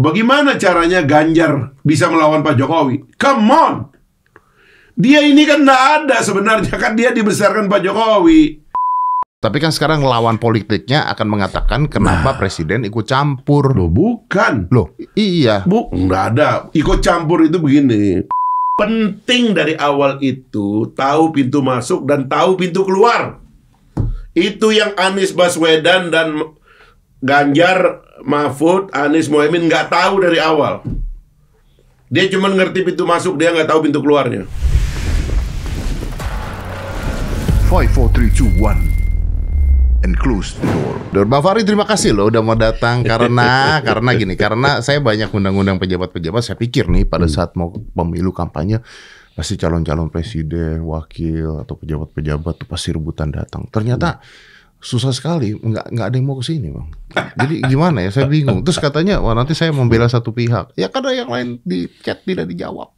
Bagaimana caranya Ganjar bisa melawan Pak Jokowi? Come on! Dia ini kan nggak ada sebenarnya kan dia dibesarkan Pak Jokowi. Tapi kan sekarang lawan politiknya akan mengatakan kenapa nah, presiden ikut campur. Loh bukan. Loh iya. Bu, nggak ada. Ikut campur itu begini. Penting dari awal itu tahu pintu masuk dan tahu pintu keluar. Itu yang Anies Baswedan dan Ganjar Mahfud, Anies Mohaimin nggak tahu dari awal. Dia cuma ngerti pintu masuk, dia nggak tahu pintu keluarnya. Five, four, three, two, one, And close the door Dor Bavari terima kasih loh udah mau datang Karena karena gini Karena saya banyak undang-undang pejabat-pejabat Saya pikir nih pada saat mau pemilu kampanye Pasti calon-calon presiden, wakil Atau pejabat-pejabat tuh pasti rebutan datang Ternyata hmm susah sekali nggak nggak ada yang mau ke sini bang jadi gimana ya saya bingung terus katanya wah nanti saya membela satu pihak ya karena yang lain di chat tidak dijawab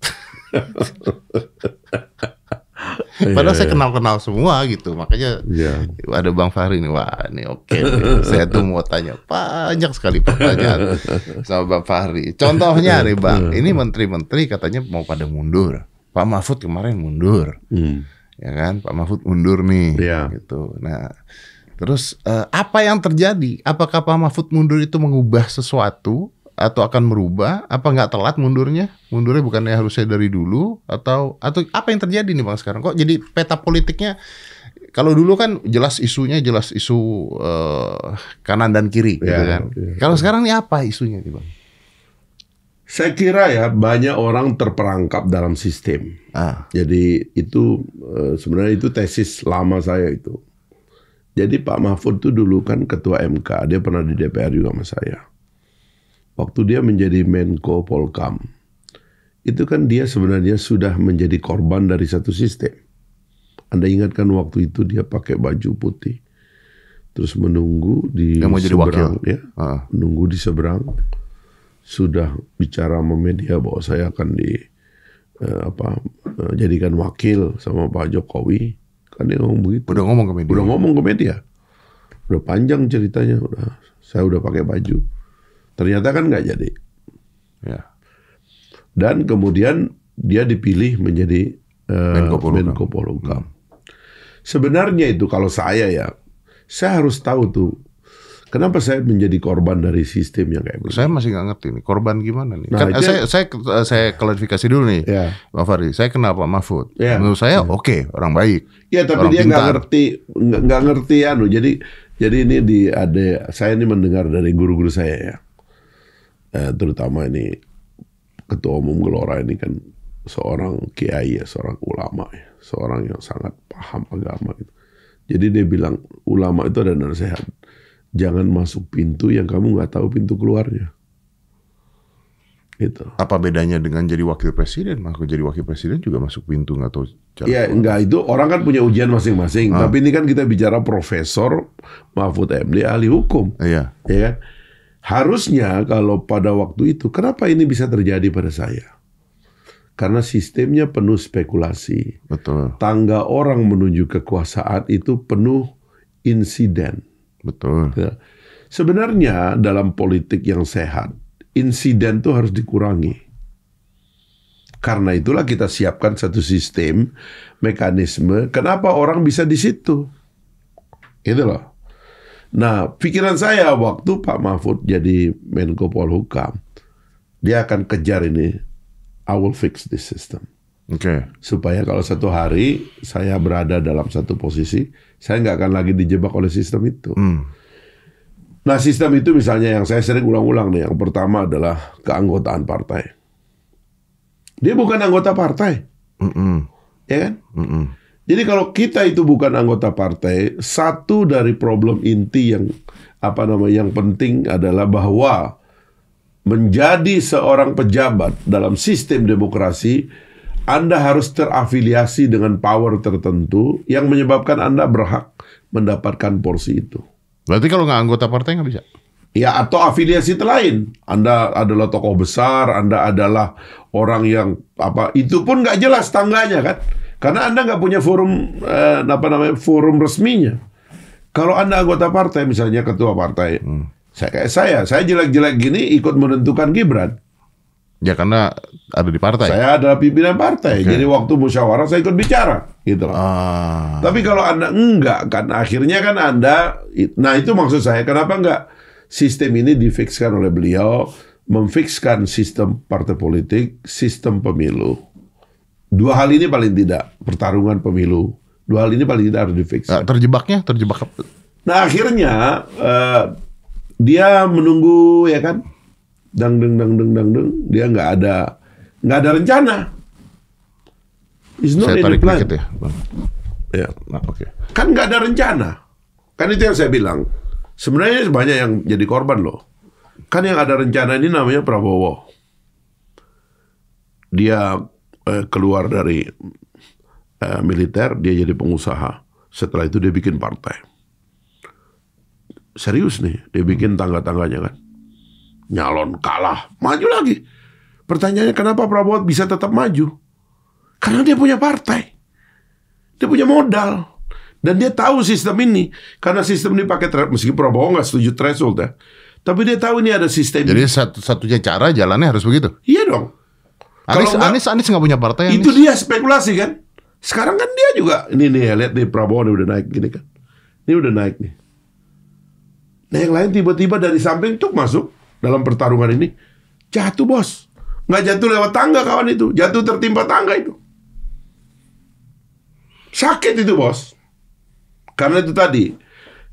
iya, Padahal yeah, saya iya. kenal-kenal semua gitu, makanya yeah. ada Bang Fahri nih, wah ini oke. Okay, saya tuh mau tanya banyak sekali pertanyaan sama Bang Fahri. Contohnya nih Bang, iya. ini menteri-menteri katanya mau pada mundur. Pak Mahfud kemarin mundur, hmm. ya kan? Pak Mahfud mundur nih, yeah. gitu. Nah, Terus uh, apa yang terjadi? Apakah Pak Mahfud mundur itu mengubah sesuatu atau akan merubah? Apa nggak telat mundurnya? Mundurnya bukannya harusnya dari dulu atau atau apa yang terjadi nih bang sekarang? Kok jadi peta politiknya? Kalau dulu kan jelas isunya jelas isu uh, kanan dan kiri, gitu ya, gitu kan. Ya, ya. Kalau sekarang ini apa isunya nih bang? Saya kira ya banyak orang terperangkap dalam sistem. Ah. Jadi itu eh, sebenarnya itu tesis lama saya itu jadi Pak Mahfud itu dulu kan ketua MK, dia pernah di DPR juga sama saya. Waktu dia menjadi Menko Polkam, itu kan dia sebenarnya sudah menjadi korban dari satu sistem. Anda ingatkan waktu itu dia pakai baju putih, terus menunggu di mau jadi seberang, wakil. ya, ah. menunggu di seberang, sudah bicara sama media bahwa saya akan di eh, apa eh, jadikan wakil sama Pak Jokowi Kan dia ngomong begitu. Udah ngomong ke media. Udah ngomong ke media. Udah panjang ceritanya. Udah, saya udah pakai baju. Ternyata kan nggak jadi. Ya. Dan kemudian dia dipilih menjadi uh, Menko Polhukam. Hmm. Sebenarnya itu kalau saya ya, saya harus tahu tuh Kenapa saya menjadi korban dari sistem yang kayak begitu? Saya masih nggak ngerti nih, korban gimana nih? Nah, kan, eh, saya, saya eh, saya klarifikasi dulu nih, yeah. Pak Fahri. Saya kenal Pak Mahfud. Yeah. Menurut saya yeah. oke, okay, orang baik. Iya, tapi orang dia nggak ngerti, nggak ngerti anu. Jadi jadi ini di ada saya ini mendengar dari guru-guru saya ya, eh, terutama ini ketua umum Gelora ini kan seorang kiai ya, seorang ulama ya, seorang yang sangat paham agama gitu. Jadi dia bilang ulama itu ada nasihat jangan masuk pintu yang kamu nggak tahu pintu keluarnya. Itu. Apa bedanya dengan jadi wakil presiden? Maka jadi wakil presiden juga masuk pintu nggak tahu cara. Iya, enggak itu orang kan punya ujian masing-masing. Ah. Tapi ini kan kita bicara profesor Mahfud MD ahli hukum. Iya. Ya kan? Harusnya kalau pada waktu itu, kenapa ini bisa terjadi pada saya? Karena sistemnya penuh spekulasi. Betul. Tangga orang menuju kekuasaan itu penuh insiden. Betul. Ya. Sebenarnya dalam politik yang sehat, insiden itu harus dikurangi. Karena itulah kita siapkan satu sistem, mekanisme. Kenapa orang bisa di situ? Gitu loh. Nah, pikiran saya waktu Pak Mahfud jadi Menko Polhukam, dia akan kejar ini. I will fix this system. Oke. Okay. Supaya kalau satu hari saya berada dalam satu posisi, saya nggak akan lagi dijebak oleh sistem itu. Hmm. Nah sistem itu misalnya yang saya sering ulang-ulang nih, yang pertama adalah keanggotaan partai. Dia bukan anggota partai, Mm-mm. ya kan? Mm-mm. Jadi kalau kita itu bukan anggota partai, satu dari problem inti yang apa namanya yang penting adalah bahwa menjadi seorang pejabat dalam sistem demokrasi anda harus terafiliasi dengan power tertentu yang menyebabkan Anda berhak mendapatkan porsi itu. Berarti kalau nggak anggota partai nggak bisa? Ya atau afiliasi lain. Anda adalah tokoh besar, Anda adalah orang yang apa itu pun nggak jelas tangganya kan? Karena Anda nggak punya forum eh, apa namanya forum resminya. Kalau Anda anggota partai misalnya ketua partai, hmm. saya kayak saya, saya jelek-jelek gini ikut menentukan Gibran. Ya karena ada di partai. Saya ada pimpinan partai. Okay. Jadi waktu musyawarah saya ikut bicara gitu Ah. Tapi kalau Anda enggak kan akhirnya kan Anda nah itu maksud saya kenapa enggak sistem ini difikskan oleh beliau memfikskan sistem partai politik, sistem pemilu. Dua hal ini paling tidak pertarungan pemilu. Dua hal ini paling tidak harus difikskan. Ah, terjebaknya, terjebak. Nah akhirnya uh, dia menunggu ya kan dang deng dang deng dang deng dia nggak ada nggak ada rencana. It's not saya tarik plan. dikit ya, bang. Ya, nah, oke. Okay. Kan nggak ada rencana. Kan itu yang saya bilang. Sebenarnya banyak yang jadi korban loh. Kan yang ada rencana ini namanya Prabowo. Dia eh, keluar dari eh, militer, dia jadi pengusaha. Setelah itu dia bikin partai. Serius nih, dia bikin tangga-tangganya kan nyalon kalah, maju lagi. Pertanyaannya kenapa Prabowo bisa tetap maju? Karena dia punya partai. Dia punya modal. Dan dia tahu sistem ini. Karena sistem ini pakai Meskipun Prabowo nggak setuju threshold ya. Tapi dia tahu ini ada sistem. Jadi satu-satunya cara jalannya harus begitu? Iya dong. Anies, Kalau Anies, Anies nggak punya partai. Anies. Itu dia spekulasi kan. Sekarang kan dia juga. Ini nih ya, lihat nih Prabowo nih udah naik gini kan. Ini udah naik nih. Nah yang lain tiba-tiba dari samping tuh masuk dalam pertarungan ini jatuh bos. Nggak jatuh lewat tangga kawan itu. Jatuh tertimpa tangga itu. Sakit itu bos. Karena itu tadi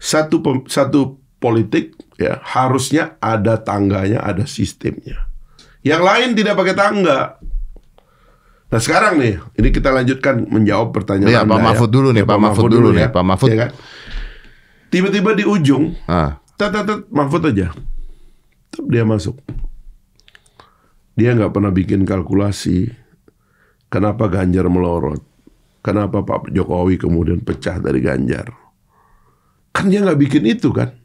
satu satu politik ya harusnya ada tangganya, ada sistemnya. Yang lain tidak pakai tangga. Nah sekarang nih, ini kita lanjutkan menjawab pertanyaan iya, ya, Pak Mahfud dulu nih, ya, Pak, Pak Mahfud, Mahfud dulu nih, ya. Pak Mahfud. Ya kan? Tiba-tiba di ujung, ah. tetet Mahfud aja tetap dia masuk. Dia nggak pernah bikin kalkulasi kenapa Ganjar melorot, kenapa Pak Jokowi kemudian pecah dari Ganjar. Kan dia nggak bikin itu kan.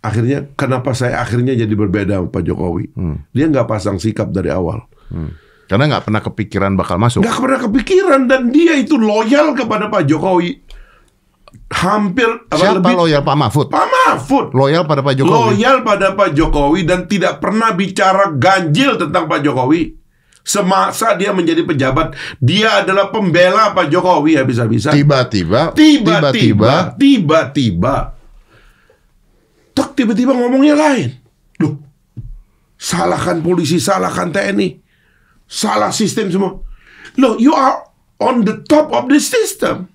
Akhirnya kenapa saya akhirnya jadi berbeda sama Pak Jokowi. Hmm. Dia nggak pasang sikap dari awal. Hmm. Karena nggak pernah kepikiran bakal masuk. Nggak pernah kepikiran dan dia itu loyal kepada Pak Jokowi hampir siapa lebih, loyal Pak Mahfud? Pak Mahfud loyal pada Pak Jokowi. Loyal pada Pak Jokowi dan tidak pernah bicara ganjil tentang Pak Jokowi. Semasa dia menjadi pejabat, dia adalah pembela Pak Jokowi ya bisa-bisa. Tiba-tiba, tiba-tiba, tiba-tiba, tiba tiba-tiba ngomongnya lain. Duh, salahkan polisi, salahkan TNI, salah sistem semua. Loh, you are on the top of the system.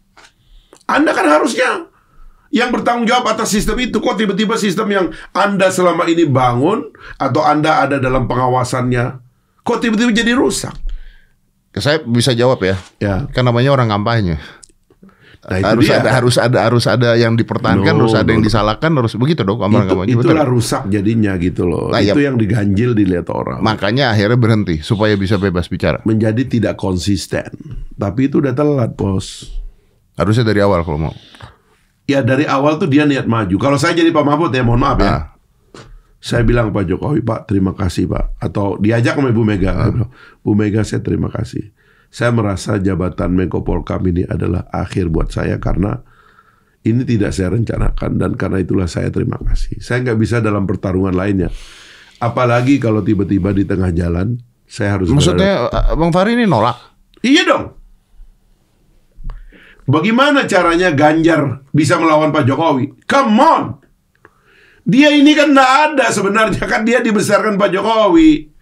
Anda kan harusnya yang bertanggung jawab atas sistem itu kok tiba-tiba sistem yang Anda selama ini bangun atau Anda ada dalam pengawasannya kok tiba-tiba jadi rusak. Saya bisa jawab ya. Ya. Kan namanya orang kampanye. Nah, itu harus ada harus ada harus ada yang dipertahankan, no, harus ada no. yang disalahkan, harus begitu dong kamar kampanye. Itu, itulah Betul. rusak jadinya gitu loh. Nah, iya. itu ya, yang diganjil dilihat orang. Makanya akhirnya berhenti supaya bisa bebas bicara. Menjadi tidak konsisten. Tapi itu udah telat, Bos. Harusnya dari awal kalau mau. Ya dari awal tuh dia niat maju. Kalau saya jadi Pak Mahfud ya mohon maaf ya. Ah. Saya bilang Pak Jokowi, Pak terima kasih Pak. Atau diajak sama Ibu Mega. Ah. Bu Mega saya terima kasih. Saya merasa jabatan Menko Polkam ini adalah akhir buat saya karena ini tidak saya rencanakan dan karena itulah saya terima kasih. Saya nggak bisa dalam pertarungan lainnya. Apalagi kalau tiba-tiba di tengah jalan saya harus. Maksudnya eh, Bang Fahri ini nolak? Iya dong. Bagaimana caranya Ganjar bisa melawan Pak Jokowi? Come on. Dia ini kan nggak ada sebenarnya kan dia dibesarkan Pak Jokowi.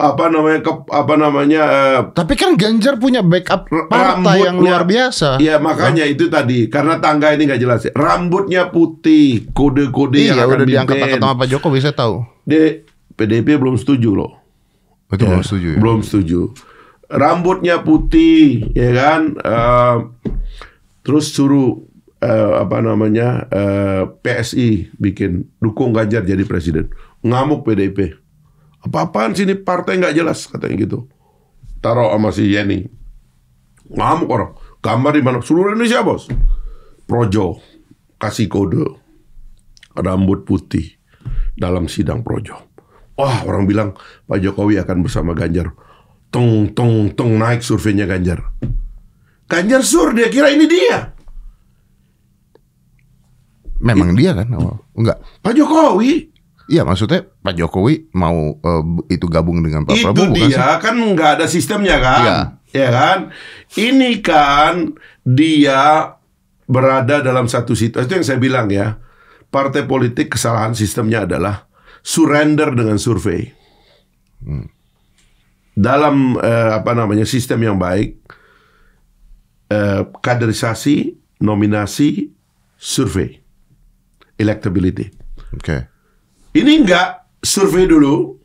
Apa namanya ke, apa namanya eh, Tapi kan Ganjar punya backup partai yang luar biasa. Iya, makanya oh. itu tadi karena tangga ini nggak jelas. Ya. Rambutnya putih, kode-kode iya, yang akan udah bimbing. diangkat sama Pak Jokowi saya tahu. Di PDP belum setuju loh. Betul ya, belum setuju. Ya? Belum setuju rambutnya putih ya kan uh, terus suruh uh, apa namanya uh, eh, PSI bikin dukung Ganjar jadi presiden ngamuk PDIP apa-apaan sini partai nggak jelas katanya gitu taruh sama si Yeni ngamuk orang gambar di mana seluruh Indonesia bos Projo kasih kode rambut putih dalam sidang Projo wah orang bilang Pak Jokowi akan bersama Ganjar tong tong tong naik surveinya Ganjar. Ganjar sur dia kira ini dia. Memang It, dia kan awal. Enggak. Pak Jokowi. Iya maksudnya Pak Jokowi mau uh, itu gabung dengan Pak itu Prabowo Itu dia kan nggak ada sistemnya kan. Iya. Ya kan? Ini kan dia berada dalam satu situasi itu yang saya bilang ya. Partai politik kesalahan sistemnya adalah surrender dengan survei. Hmm dalam uh, apa namanya sistem yang baik uh, kaderisasi, nominasi, survei, electability. Oke. Okay. Ini enggak survei dulu,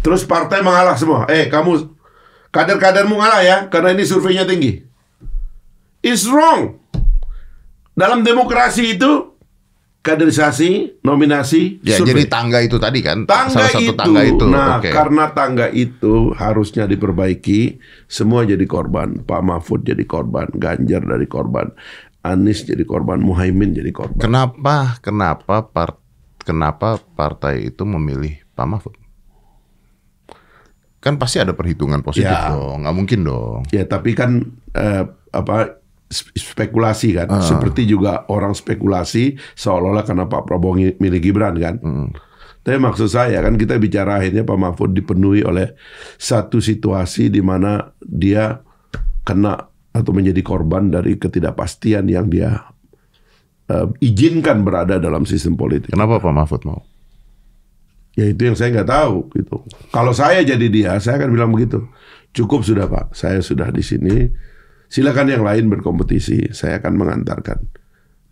terus partai mengalah semua. Eh kamu kader-kadermu ngalah ya karena ini surveinya tinggi. is wrong. Dalam demokrasi itu kaderisasi, nominasi, ya, survei. jadi tangga itu tadi kan, tangga salah satu itu. tangga itu. Nah, okay. karena tangga itu harusnya diperbaiki, semua jadi korban. Pak Mahfud jadi korban, Ganjar dari korban, Anies jadi korban, Muhaimin jadi korban. Kenapa? Kenapa part kenapa partai itu memilih Pak Mahfud? Kan pasti ada perhitungan positif ya. dong, nggak mungkin dong. Ya, tapi kan eh, apa spekulasi kan, uh. seperti juga orang spekulasi seolah-olah karena Pak Prabowo milih Gibran kan. Hmm. Tapi maksud saya kan kita bicara akhirnya Pak Mahfud dipenuhi oleh satu situasi di mana dia kena atau menjadi korban dari ketidakpastian yang dia uh, izinkan berada dalam sistem politik. Kenapa Pak Mahfud mau? Ya itu yang saya nggak tahu gitu. Kalau saya jadi dia, saya akan bilang begitu. Cukup sudah Pak, saya sudah di sini Silakan yang lain berkompetisi, saya akan mengantarkan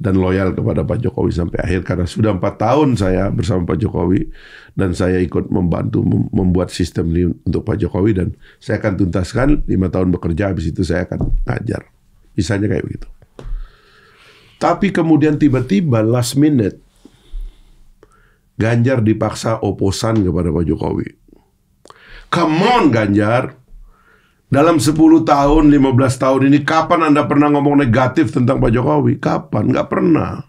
dan loyal kepada Pak Jokowi sampai akhir karena sudah empat tahun saya bersama Pak Jokowi dan saya ikut membantu membuat sistem ini untuk Pak Jokowi dan saya akan tuntaskan lima tahun bekerja habis itu saya akan ngajar misalnya kayak begitu tapi kemudian tiba-tiba last minute Ganjar dipaksa oposan kepada Pak Jokowi come on Ganjar dalam 10 tahun, 15 tahun ini kapan Anda pernah ngomong negatif tentang Pak Jokowi? Kapan? Gak pernah.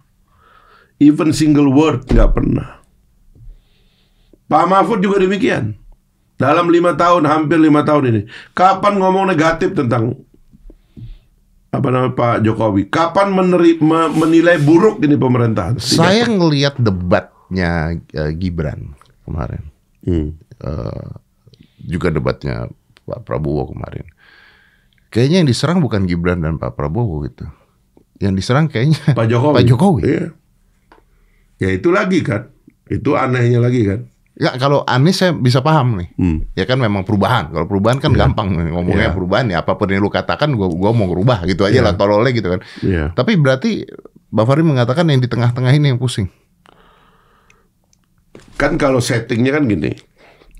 Even single word gak pernah. Pak Mahfud juga demikian. Dalam lima tahun, hampir lima tahun ini. Kapan ngomong negatif tentang apa nama Pak Jokowi. Kapan meneri, menilai buruk ini pemerintahan? Tidak. Saya ngelihat debatnya uh, Gibran kemarin. Hmm. Uh, juga debatnya Pak Prabowo kemarin. Kayaknya yang diserang bukan Gibran dan Pak Prabowo gitu. Yang diserang kayaknya Pak Jokowi. Pak Jokowi. Iya. Ya itu lagi kan. Itu anehnya lagi kan. Ya kalau Anies saya bisa paham nih. Hmm. Ya kan memang perubahan. Kalau perubahan kan yeah. gampang ngomongnya yeah. perubahan ya apapun yang lu katakan gua gua mau ngerubah gitu aja yeah. lah tololnya gitu kan. Yeah. Tapi berarti mbak Fahri mengatakan yang di tengah-tengah ini yang pusing. Kan kalau settingnya kan gini.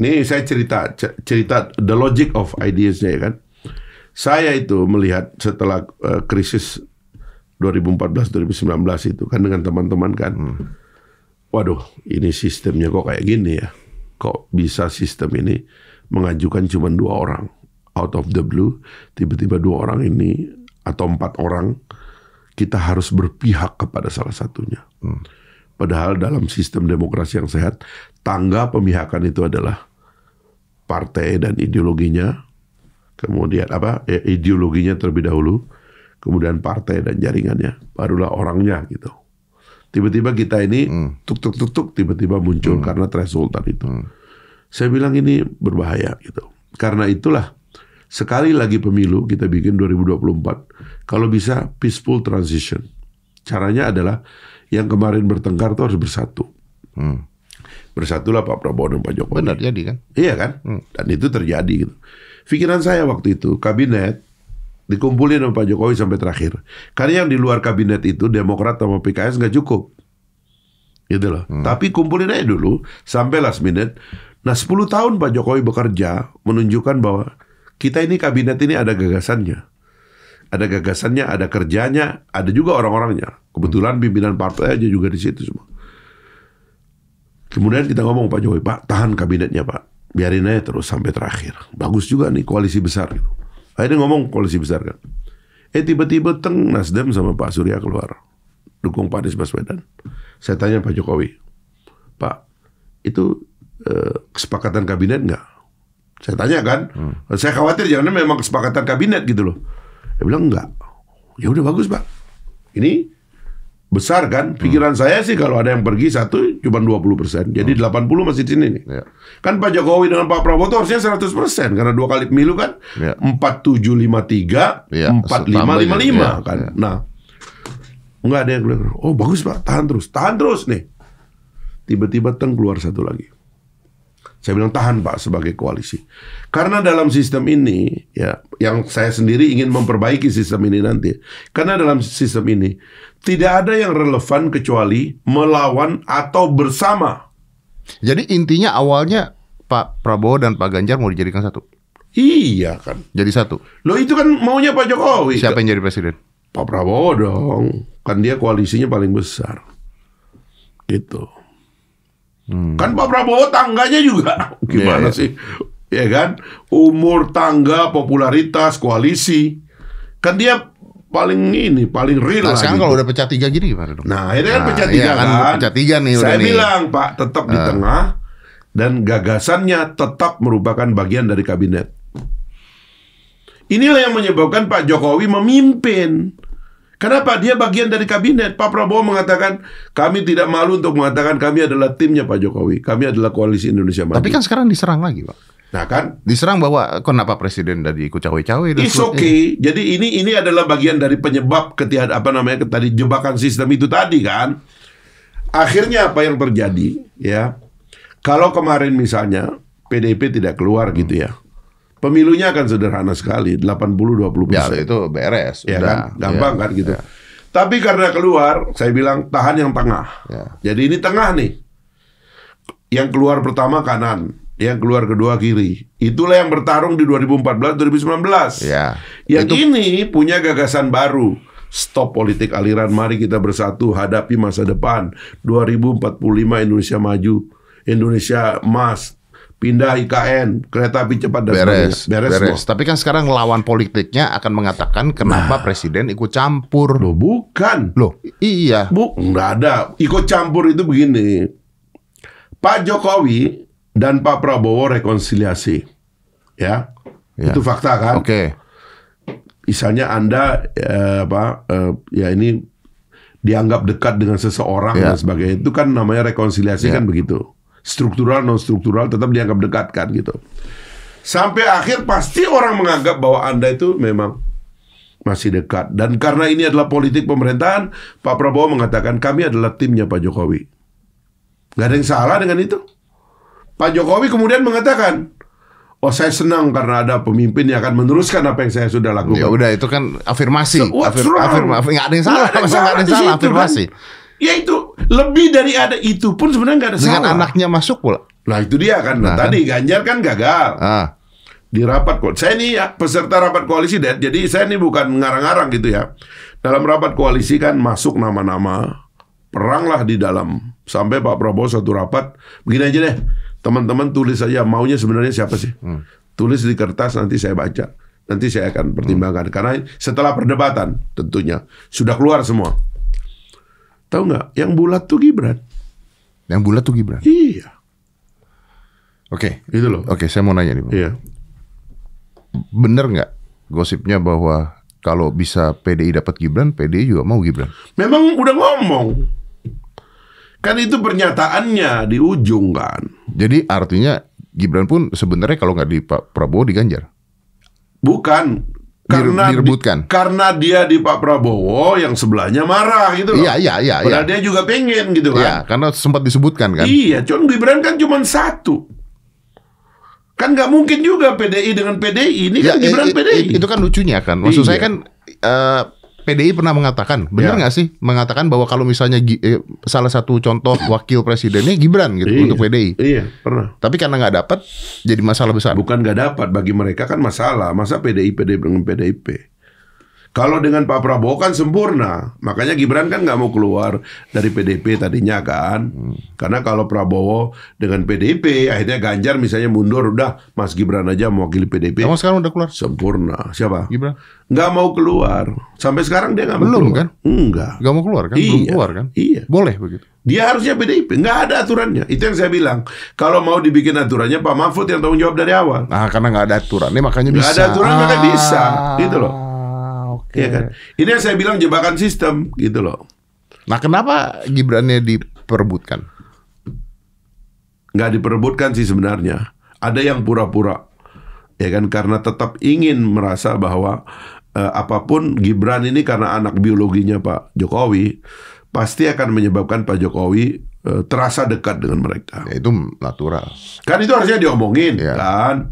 Ini saya cerita cerita the logic of ideasnya ya kan. Saya itu melihat setelah uh, krisis 2014-2019 itu kan dengan teman-teman kan. Hmm. Waduh, ini sistemnya kok kayak gini ya. Kok bisa sistem ini mengajukan cuma dua orang out of the blue, tiba-tiba dua orang ini atau empat orang kita harus berpihak kepada salah satunya. Hmm Padahal dalam sistem demokrasi yang sehat, tangga pemihakan itu adalah partai dan ideologinya, kemudian apa ya, ideologinya terlebih dahulu, kemudian partai dan jaringannya, barulah orangnya gitu. Tiba-tiba kita ini tuk tuk tuk tuk hmm. tiba-tiba muncul hmm. karena threshold itu. Hmm. Saya bilang ini berbahaya gitu. Karena itulah sekali lagi pemilu kita bikin 2024 kalau bisa peaceful transition. Caranya adalah yang kemarin bertengkar itu harus bersatu. Hmm. Bersatulah Pak Prabowo dan Pak Jokowi. Benar jadi kan? Iya kan? Hmm. Dan itu terjadi gitu. Pikiran saya waktu itu kabinet dikumpulin sama Pak Jokowi sampai terakhir. Karena yang di luar kabinet itu Demokrat sama PKS nggak cukup. Gitu loh. Hmm. Tapi kumpulin aja dulu sampai last minute. Nah 10 tahun Pak Jokowi bekerja menunjukkan bahwa kita ini kabinet ini ada gagasannya. Ada gagasannya, ada kerjanya, ada juga orang-orangnya. Kebetulan pimpinan partai aja juga di situ semua. Kemudian kita ngomong Pak Jokowi, Pak tahan kabinetnya Pak. Biarin aja terus sampai terakhir. Bagus juga nih koalisi besar gitu. Akhirnya ngomong koalisi besar kan. Eh tiba-tiba teng Nasdem sama Pak Surya keluar. Dukung Pak Anies Baswedan. Saya tanya Pak Jokowi. Pak, itu eh, kesepakatan kabinet nggak? Saya tanya kan. Hmm. Saya khawatir jangan memang kesepakatan kabinet gitu loh. Dia bilang enggak. Ya udah bagus Pak. Ini besar kan? Hmm. Pikiran hmm. saya sih kalau ada yang pergi satu cuma 20 persen. Jadi hmm. 80 masih di sini nih. Ya. Kan Pak Jokowi dengan Pak Prabowo itu harusnya 100 persen. Karena dua kali pemilu kan ya. empat tujuh lima tiga ya, empat lima lima lima kan. Ya. Nah, nggak ada yang keluar oh bagus Pak, tahan terus. Tahan terus nih. Tiba-tiba teng keluar satu lagi. Saya bilang tahan Pak sebagai koalisi. Karena dalam sistem ini ya yang saya sendiri ingin memperbaiki sistem ini nanti. Karena dalam sistem ini tidak ada yang relevan kecuali melawan atau bersama. Jadi intinya awalnya Pak Prabowo dan Pak Ganjar mau dijadikan satu. Iya kan. Jadi satu. Lo itu kan maunya Pak Jokowi. Siapa yang jadi presiden? Pak Prabowo dong. Kan dia koalisinya paling besar. Gitu. Hmm. Kan Pak Prabowo tangganya juga. Gimana yeah, iya. sih? Ya kan? Umur, tangga, popularitas, koalisi. Kan dia paling ini paling real nah, lah sekarang kalau udah pecah tiga gini gimana dong nah ini kan nah, pecah iya tiga iya, kan, kan pecah tiga nih saya udah bilang nih. pak tetap uh. di nah. tengah dan gagasannya tetap merupakan bagian dari kabinet inilah yang menyebabkan Pak Jokowi memimpin Kenapa dia bagian dari kabinet? Pak Prabowo mengatakan kami tidak malu untuk mengatakan kami adalah timnya Pak Jokowi, kami adalah koalisi Indonesia Maju. Tapi kan sekarang diserang lagi, Pak. Nah kan diserang bahwa kenapa presiden dari ikut cawe-cawe itu? It's okay. Eh. Jadi ini ini adalah bagian dari penyebab ketiada apa namanya tadi jebakan sistem itu tadi kan. Akhirnya apa yang terjadi ya? Kalau kemarin misalnya PDIP tidak keluar hmm. gitu ya. Pemilunya akan sederhana sekali, 80 20 persen. Ya, itu beres. Ya udah. kan? Gampang ya, kan gitu. Ya. Tapi karena keluar, saya bilang tahan yang tengah. Ya. Jadi ini tengah nih. Yang keluar pertama kanan, yang keluar kedua kiri. Itulah yang bertarung di 2014-2019. Ya. Yang itu... ini punya gagasan baru. Stop politik aliran, mari kita bersatu hadapi masa depan. 2045 Indonesia maju, Indonesia emas, pindah IKN, kereta api cepat dan beres, beres, beres, Tapi kan sekarang lawan politiknya akan mengatakan kenapa nah, presiden ikut campur. Lo bukan. lo iya. Bu, nggak ada. Ikut campur itu begini. Pak Jokowi dan Pak Prabowo rekonsiliasi. Ya. ya. Itu fakta kan? Oke. Okay. Misalnya Anda eh, apa eh, ya ini dianggap dekat dengan seseorang ya. dan sebagainya. Itu kan namanya rekonsiliasi ya. kan begitu. Struktural non struktural tetap dianggap dekat kan gitu. Sampai akhir pasti orang menganggap bahwa Anda itu memang masih dekat. Dan karena ini adalah politik pemerintahan, Pak Prabowo mengatakan kami adalah timnya Pak Jokowi. Gak ada yang salah dengan itu. Pak Jokowi kemudian mengatakan, Oh saya senang karena ada pemimpin yang akan meneruskan apa yang saya sudah lakukan. Ya udah itu kan afirmasi. So, Afir, afirmasi afirmasi. gak ada yang salah, nggak ada yang salah kan? afirmasi. Kan? Ya itu lebih dari ada itu pun sebenarnya nggak ada Dengan salah. Dengan anaknya masuk pula. Nah itu dia kan. Nah, nah, tadi kan? Ganjar kan gagal. Ah. Di rapat kok Saya ini ya, peserta rapat koalisi, Dad. Jadi saya ini bukan ngarang-ngarang gitu ya. Dalam rapat koalisi kan masuk nama-nama. Peranglah di dalam. Sampai Pak Prabowo satu rapat. Begini aja deh Teman-teman tulis saja maunya sebenarnya siapa sih? Hmm. Tulis di kertas nanti saya baca. Nanti saya akan hmm. pertimbangkan hmm. karena setelah perdebatan tentunya sudah keluar semua. Tahu nggak? Yang bulat tuh Gibran. Yang bulat tuh Gibran. Iya. Oke, okay. itu loh. Oke, okay, saya mau nanya nih, Bang. Iya. Bener nggak gosipnya bahwa kalau bisa PDI dapat Gibran, PDI juga mau Gibran? Memang udah ngomong. Kan itu pernyataannya di ujung kan. Jadi artinya Gibran pun sebenarnya kalau nggak di Pak Prabowo di Ganjar. Bukan karena direbutkan. Di, karena dia di Pak Prabowo yang sebelahnya marah gitu loh. Iya, iya, iya. iya. Padahal iya. dia juga pengen gitu iya, kan. Iya, karena sempat disebutkan kan. Iya, cuman Gibran kan cuma satu. Kan nggak mungkin juga PDI dengan PDI. Ini kan ya, kan Gibran PDI. Itu kan lucunya kan. Maksud iya. saya kan uh, PDI pernah mengatakan, benar ya. nggak ya. sih mengatakan bahwa kalau misalnya eh, salah satu contoh wakil presidennya Gibran gitu iya, untuk PDI. Iya, pernah. Tapi karena nggak dapat, jadi masalah besar. Bukan nggak dapat bagi mereka kan masalah. Masa PDI PDI dengan PDIP? Kalau dengan Pak Prabowo kan sempurna. Makanya Gibran kan nggak mau keluar dari PDP tadinya kan. Hmm. Karena kalau Prabowo dengan PDP, akhirnya Ganjar misalnya mundur, udah Mas Gibran aja mewakili PDP. Kamu sekarang udah keluar? Sempurna. Siapa? Gibran. Nggak mau keluar. Sampai sekarang dia nggak mau Belum keluar. kan? Enggak. Nggak mau keluar kan? Iya. Belum keluar kan? Iya. Boleh begitu. Dia harusnya PDIP, nggak ada aturannya. Itu yang saya bilang. Kalau mau dibikin aturannya, Pak Mahfud yang tanggung jawab dari awal. Nah, karena nggak ada aturan, ini makanya bisa. Nggak ada aturan, ah. maka bisa, gitu loh. Iya Oke. Ya kan? Ini yang saya bilang jebakan sistem gitu loh. Nah, kenapa Gibrannya diperbutkan? Gak diperbutkan sih sebenarnya. Ada yang pura-pura, ya kan? Karena tetap ingin merasa bahwa eh, apapun Gibran ini karena anak biologinya Pak Jokowi pasti akan menyebabkan Pak Jokowi eh, terasa dekat dengan mereka. Ya, itu natural. Kan itu harusnya diomongin ya. kan.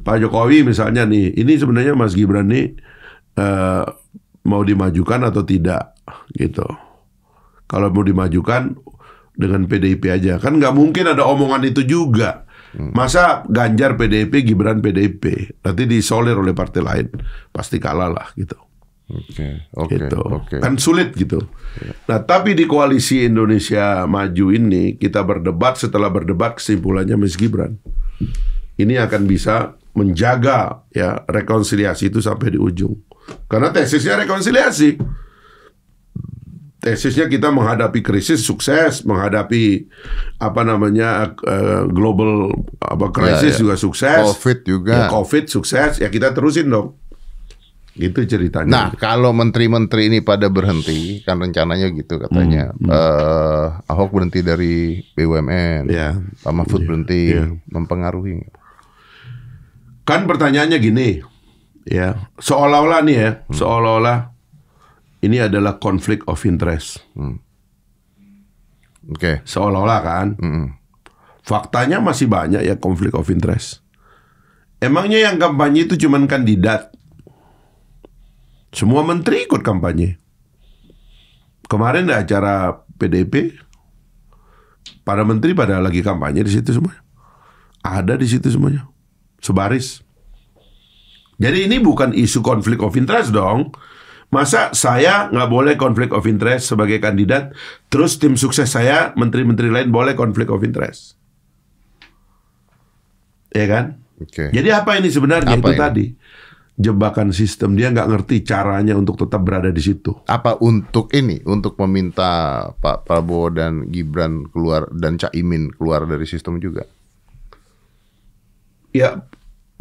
Pak Jokowi misalnya nih, ini sebenarnya Mas Gibran nih eh, mau dimajukan atau tidak gitu. Kalau mau dimajukan dengan PDIP aja kan nggak mungkin ada omongan itu juga. Hmm. Masa Ganjar PDIP, Gibran PDIP, nanti disolir oleh partai lain, pasti kalah lah gitu. Oke, okay, oke, okay, gitu. okay. kan sulit gitu. Ya. Nah, tapi di koalisi Indonesia Maju ini kita berdebat setelah berdebat kesimpulannya Mas Gibran. Ini akan bisa menjaga ya rekonsiliasi itu sampai di ujung. Karena tesisnya rekonsiliasi. Tesisnya kita menghadapi krisis sukses, menghadapi apa namanya uh, global apa krisis ya, yeah, yeah. juga sukses. Covid juga. Ya, Covid sukses, ya kita terusin dong. itu ceritanya. Nah, kalau menteri-menteri ini pada berhenti, kan rencananya gitu katanya. Hmm, hmm. Uh, Ahok berhenti dari BUMN. yeah. Pak Mahfud yeah. berhenti yeah. mempengaruhi. Kan pertanyaannya gini, ya seolah-olah nih ya hmm. seolah-olah ini adalah konflik of interest. Hmm. Oke. Okay. Seolah-olah kan. Hmm. Faktanya masih banyak ya konflik of interest. Emangnya yang kampanye itu cuman kandidat. Semua menteri ikut kampanye. Kemarin ada acara PDP, para menteri pada lagi kampanye di situ semua. Ada di situ semuanya. Sebaris. Jadi ini bukan isu konflik of interest dong. Masa saya nggak boleh konflik of interest sebagai kandidat, terus tim sukses saya, menteri-menteri lain boleh konflik of interest. Ya kan? Okay. Jadi apa ini sebenarnya apa itu ini? tadi? Jebakan sistem dia nggak ngerti caranya untuk tetap berada di situ. Apa untuk ini? Untuk meminta Pak Prabowo dan Gibran keluar dan Cak Imin keluar dari sistem juga? Ya,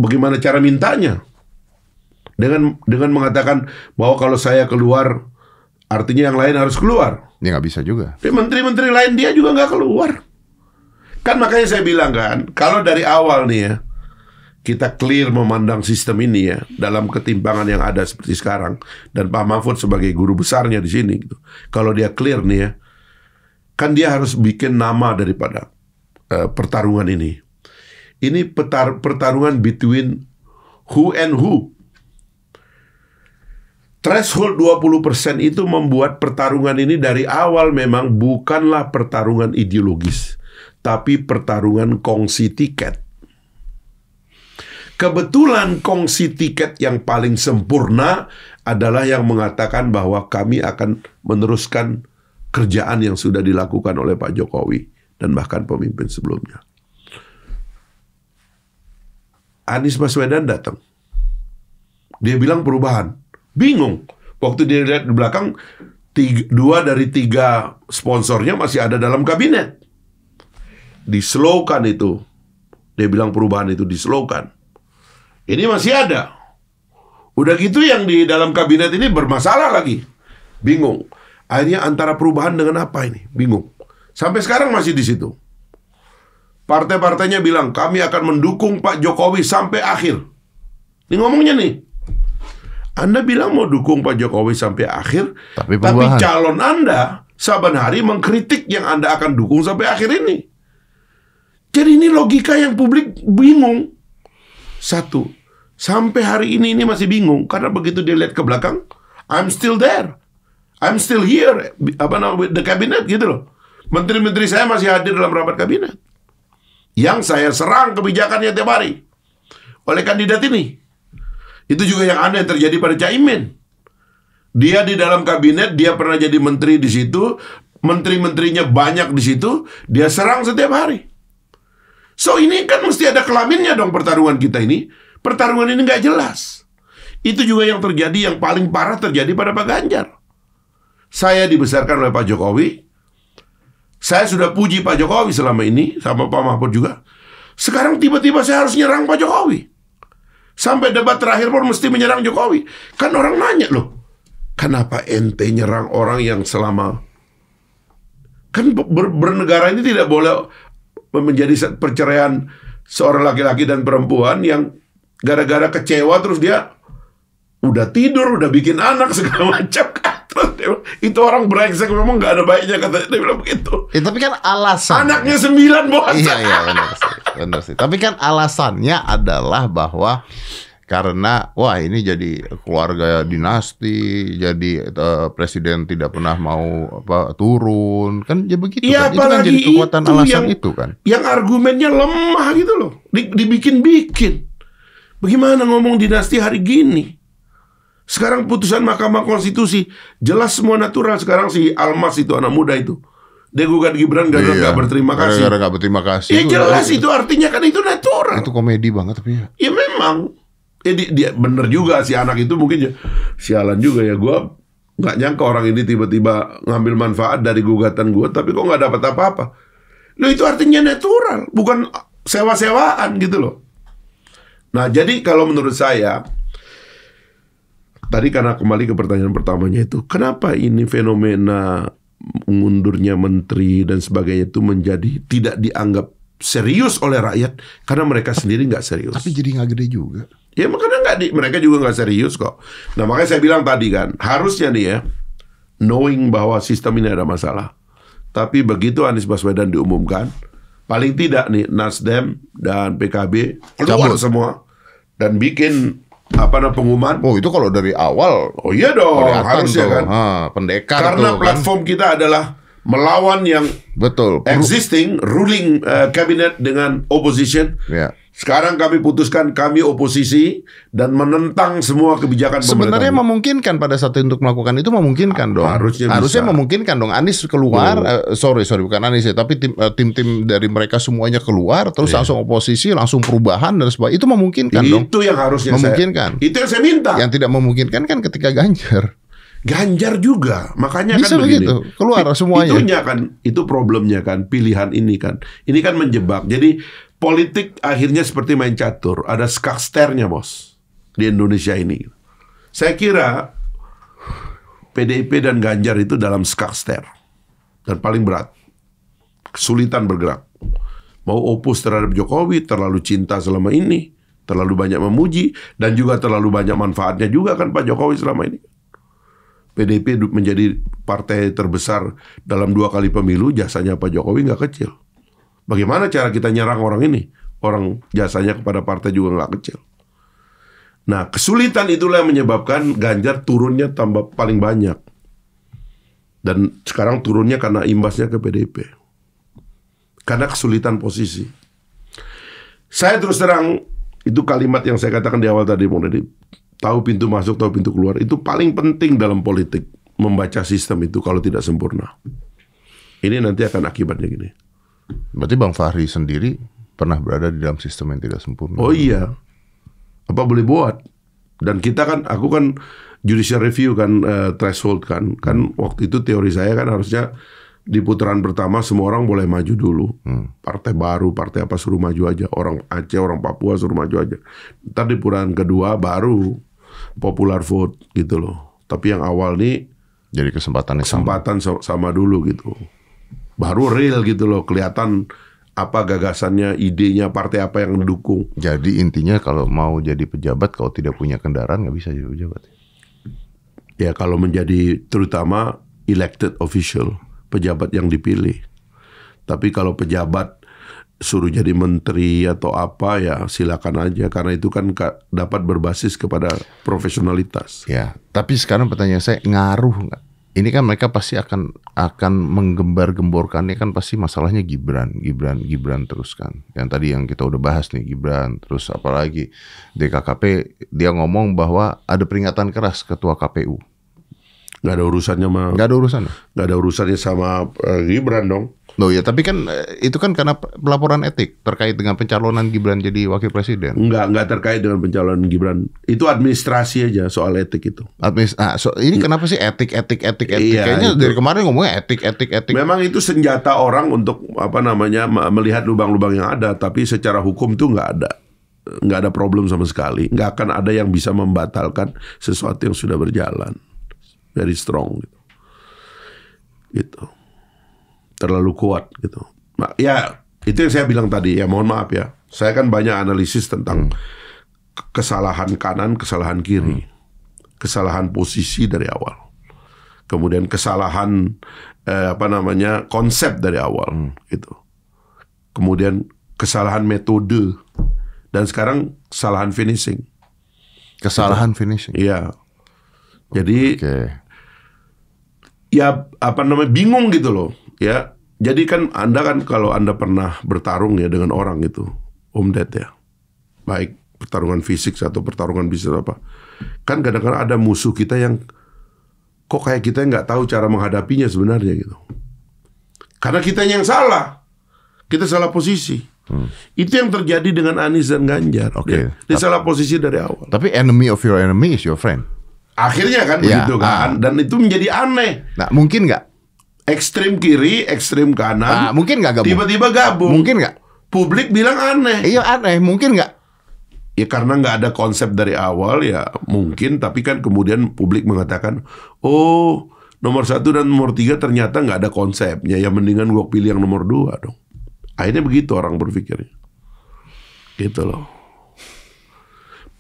bagaimana cara mintanya? dengan dengan mengatakan bahwa kalau saya keluar artinya yang lain harus keluar. Ya nggak bisa juga. Menteri-menteri lain dia juga nggak keluar. Kan makanya saya bilang kan, kalau dari awal nih ya kita clear memandang sistem ini ya dalam ketimpangan yang ada seperti sekarang dan Pak Mahfud sebagai guru besarnya di sini gitu. Kalau dia clear nih ya, kan dia harus bikin nama daripada uh, pertarungan ini. Ini petar pertarungan between who and who Threshold 20% itu membuat pertarungan ini dari awal memang bukanlah pertarungan ideologis, tapi pertarungan kongsi tiket. Kebetulan kongsi tiket yang paling sempurna adalah yang mengatakan bahwa kami akan meneruskan kerjaan yang sudah dilakukan oleh Pak Jokowi dan bahkan pemimpin sebelumnya. Anies Baswedan datang. Dia bilang perubahan. Bingung. Waktu dilihat di belakang, tiga, dua dari tiga sponsornya masih ada dalam kabinet. Dislowkan itu. Dia bilang perubahan itu dislowkan. Ini masih ada. Udah gitu yang di dalam kabinet ini bermasalah lagi. Bingung. Akhirnya antara perubahan dengan apa ini? Bingung. Sampai sekarang masih di situ. Partai-partainya bilang, kami akan mendukung Pak Jokowi sampai akhir. Ini ngomongnya nih. Anda bilang mau dukung Pak Jokowi sampai akhir, tapi, tapi calon Anda saban hari mengkritik yang Anda akan dukung sampai akhir ini. Jadi ini logika yang publik bingung. Satu, sampai hari ini ini masih bingung karena begitu dia lihat ke belakang, I'm still there. I'm still here apa namanya the cabinet gitu loh. Menteri-menteri saya masih hadir dalam rapat kabinet. Yang saya serang kebijakannya tiap hari oleh kandidat ini. Itu juga yang aneh terjadi pada Caimin. Dia di dalam kabinet, dia pernah jadi menteri di situ, menteri-menterinya banyak di situ, dia serang setiap hari. So ini kan mesti ada kelaminnya dong pertarungan kita ini. Pertarungan ini nggak jelas. Itu juga yang terjadi, yang paling parah terjadi pada Pak Ganjar. Saya dibesarkan oleh Pak Jokowi. Saya sudah puji Pak Jokowi selama ini, sama Pak Mahfud juga. Sekarang tiba-tiba saya harus nyerang Pak Jokowi. Sampai debat terakhir pun mesti menyerang Jokowi. Kan orang nanya loh, kenapa ente nyerang orang yang selama kan ber, bernegara ini tidak boleh menjadi perceraian seorang laki-laki dan perempuan yang gara-gara kecewa terus dia udah tidur, udah bikin anak segala macam dia itu orang brengsek memang nggak ada baiknya katanya dia bilang begitu. Ya, tapi kan alasan. Anaknya sembilan bos. Iya iya benar sih, benar sih. Tapi kan alasannya adalah bahwa karena wah ini jadi keluarga dinasti, jadi uh, presiden tidak pernah mau apa turun, kan ya begitu ya, kan. Itu kan jadi kekuatan itu alasan yang, itu kan. Yang argumennya lemah gitu loh, dibikin-bikin. Bagaimana ngomong dinasti hari gini? Sekarang putusan Mahkamah Konstitusi jelas semua natural sekarang si Almas itu anak muda itu. Dia gugat Gibran iya. gara-gara iya. gak berterima kasih. Gara-gara gak berterima kasih. Ya jelas itu artinya kan itu natural. Itu komedi banget tapi ya. Ya memang. Ya dia, dia bener juga si anak itu mungkin ya, sialan juga ya gua nggak nyangka orang ini tiba-tiba ngambil manfaat dari gugatan gua tapi kok nggak dapat apa-apa. Lo itu artinya natural, bukan sewa-sewaan gitu loh. Nah, jadi kalau menurut saya Tadi karena kembali ke pertanyaan pertamanya itu, kenapa ini fenomena mundurnya menteri dan sebagainya itu menjadi tidak dianggap serius oleh rakyat karena mereka sendiri nggak serius. Tapi jadi nggak gede juga. Ya makanya nggak di, mereka juga nggak serius kok. Nah makanya saya bilang tadi kan harusnya nih ya knowing bahwa sistem ini ada masalah. Tapi begitu Anies Baswedan diumumkan, paling tidak nih Nasdem dan PKB keluar semua dan bikin apa namanya pengumuman. Oh itu kalau dari awal. Oh iya dong, harusnya tuh. kan. Ha, ah, pendekar Karena tuh, kan. platform kan? kita adalah melawan yang betul existing ruling uh, cabinet dengan opposition. Ya. Sekarang kami putuskan kami oposisi dan menentang semua kebijakan Sebenarnya pemerintah. memungkinkan pada saat itu untuk melakukan itu memungkinkan ah, dong. Harusnya harusnya memungkinkan dong. Anies keluar, uh, sorry sorry bukan Anies ya, tapi tim eh, tim, tim dari mereka semuanya keluar, terus yeah. langsung oposisi, langsung perubahan dan sebagainya. Itu memungkinkan itu dong. Itu yang harusnya memungkinkan. Saya, itu yang saya minta. Yang tidak memungkinkan kan ketika Ganjar. Ganjar juga. Makanya Bisa kan begini. Keluar semuanya. Itunya kan itu problemnya kan pilihan ini kan. Ini kan menjebak. Jadi politik akhirnya seperti main catur, ada skaksternya bos di Indonesia ini. Saya kira PDIP dan Ganjar itu dalam skakster dan paling berat. Kesulitan bergerak. Mau opus terhadap Jokowi, terlalu cinta selama ini, terlalu banyak memuji dan juga terlalu banyak manfaatnya juga kan Pak Jokowi selama ini. PDIP menjadi partai terbesar dalam dua kali pemilu, jasanya Pak Jokowi nggak kecil. Bagaimana cara kita nyerang orang ini? Orang jasanya kepada partai juga nggak kecil. Nah, kesulitan itulah yang menyebabkan Ganjar turunnya tambah paling banyak. Dan sekarang turunnya karena imbasnya ke PDIP. Karena kesulitan posisi. Saya terus terang, itu kalimat yang saya katakan di awal tadi, tahu pintu masuk, tahu pintu keluar itu paling penting dalam politik membaca sistem itu kalau tidak sempurna. Ini nanti akan akibatnya gini. Berarti Bang Fahri sendiri pernah berada di dalam sistem yang tidak sempurna. Oh iya. Apa boleh buat? Dan kita kan aku kan judicial review kan uh, threshold kan. Kan waktu itu teori saya kan harusnya di putaran pertama semua orang boleh maju dulu. Hmm. Partai baru, partai apa suruh maju aja. Orang Aceh, orang Papua suruh maju aja. Ntar di putaran kedua baru popular vote gitu loh. Tapi yang awal nih jadi kesempatan kesempatan sama. sama dulu gitu. Baru real gitu loh, kelihatan apa gagasannya, idenya, partai apa yang mendukung. Jadi intinya kalau mau jadi pejabat, kalau tidak punya kendaraan nggak bisa jadi pejabat. Ya kalau menjadi terutama elected official, pejabat yang dipilih. Tapi kalau pejabat suruh jadi menteri atau apa ya silakan aja karena itu kan dapat berbasis kepada profesionalitas. Ya, tapi sekarang pertanyaan saya ngaruh nggak? Ini kan mereka pasti akan akan menggembar-gemborkannya kan pasti masalahnya Gibran, Gibran, Gibran terus kan. Yang tadi yang kita udah bahas nih Gibran, terus apalagi DKKP dia ngomong bahwa ada peringatan keras ketua KPU. Gak ada urusannya sama. Gak ada urusan. Gak ada urusannya sama uh, Gibran dong. Loh ya, tapi kan eh, itu kan karena pelaporan etik terkait dengan pencalonan Gibran jadi wakil presiden. Enggak, enggak terkait dengan pencalonan Gibran. Itu administrasi aja soal etik itu. Admis, ah, so, ini kenapa sih etik etik etik etik? Iya, Kayaknya dari kemarin ngomongnya etik etik etik. Memang itu senjata orang untuk apa namanya melihat lubang-lubang yang ada, tapi secara hukum tuh enggak ada. Enggak ada problem sama sekali. Enggak akan ada yang bisa membatalkan sesuatu yang sudah berjalan. Very strong gitu. Gitu terlalu kuat gitu. Nah, ya itu yang saya bilang tadi ya mohon maaf ya. Saya kan banyak analisis tentang hmm. kesalahan kanan, kesalahan kiri, hmm. kesalahan posisi dari awal, kemudian kesalahan eh, apa namanya konsep dari awal hmm. gitu, kemudian kesalahan metode dan sekarang kesalahan finishing. Kesalahan finishing. Iya. Jadi okay. ya apa namanya bingung gitu loh. Ya, jadi kan Anda kan kalau Anda pernah bertarung ya dengan orang gitu, Om Ded ya. Baik pertarungan fisik atau pertarungan bisnis apa. Kan kadang-kadang ada musuh kita yang kok kayak kita nggak tahu cara menghadapinya sebenarnya gitu. Karena kita yang salah. Kita salah posisi. Hmm. Itu yang terjadi dengan Anies dan Ganjar. Oke. Okay. salah posisi dari awal. Tapi enemy of your enemy is your friend. Akhirnya kan ya, begitu kan. Ah. Dan itu menjadi aneh. Nah, mungkin nggak ekstrim kiri, ekstrim kanan. Nah, mungkin nggak gabung. Tiba-tiba gabung. Mungkin nggak. Publik bilang aneh. Iya aneh, mungkin nggak. Ya karena nggak ada konsep dari awal ya mungkin, tapi kan kemudian publik mengatakan, oh nomor satu dan nomor tiga ternyata nggak ada konsepnya, ya mendingan gue pilih yang nomor dua dong. Akhirnya begitu orang berpikirnya. Gitu loh.